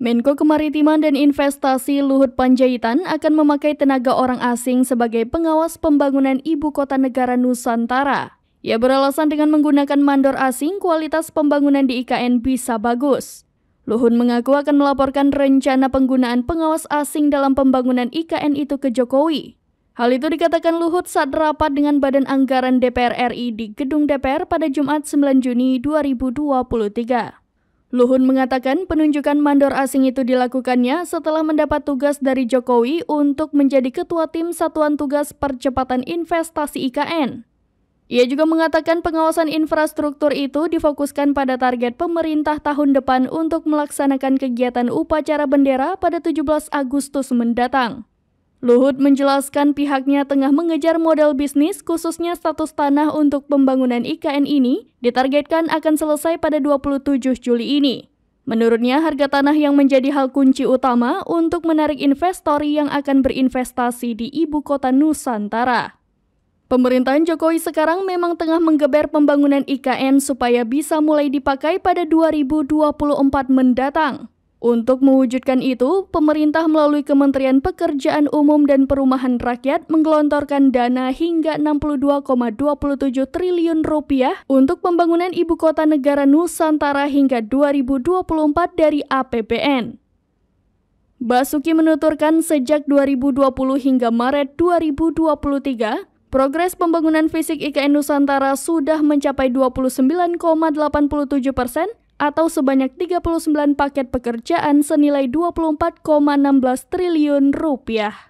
Menko Kemaritiman dan Investasi Luhut Panjaitan akan memakai tenaga orang asing sebagai pengawas pembangunan ibu kota negara Nusantara. Ia beralasan dengan menggunakan mandor asing kualitas pembangunan di IKN bisa bagus. Luhut mengaku akan melaporkan rencana penggunaan pengawas asing dalam pembangunan IKN itu ke Jokowi. Hal itu dikatakan Luhut saat rapat dengan Badan Anggaran DPR RI di Gedung DPR pada Jumat 9 Juni 2023. Luhun mengatakan penunjukan mandor asing itu dilakukannya setelah mendapat tugas dari Jokowi untuk menjadi ketua tim Satuan Tugas Percepatan Investasi IKN. Ia juga mengatakan pengawasan infrastruktur itu difokuskan pada target pemerintah tahun depan untuk melaksanakan kegiatan upacara bendera pada 17 Agustus mendatang. Luhut menjelaskan pihaknya tengah mengejar model bisnis khususnya status tanah untuk pembangunan IKN ini ditargetkan akan selesai pada 27 Juli ini. Menurutnya harga tanah yang menjadi hal kunci utama untuk menarik investor yang akan berinvestasi di ibu kota Nusantara. Pemerintahan Jokowi sekarang memang tengah menggeber pembangunan IKN supaya bisa mulai dipakai pada 2024 mendatang. Untuk mewujudkan itu, pemerintah melalui Kementerian Pekerjaan Umum dan Perumahan Rakyat menggelontorkan dana hingga 62,27 triliun rupiah untuk pembangunan ibu kota negara Nusantara hingga 2024 dari APBN. Basuki menuturkan sejak 2020 hingga Maret 2023, Progres pembangunan fisik IKN Nusantara sudah mencapai 29,87 persen atau sebanyak 39 paket pekerjaan senilai 24,16 triliun rupiah.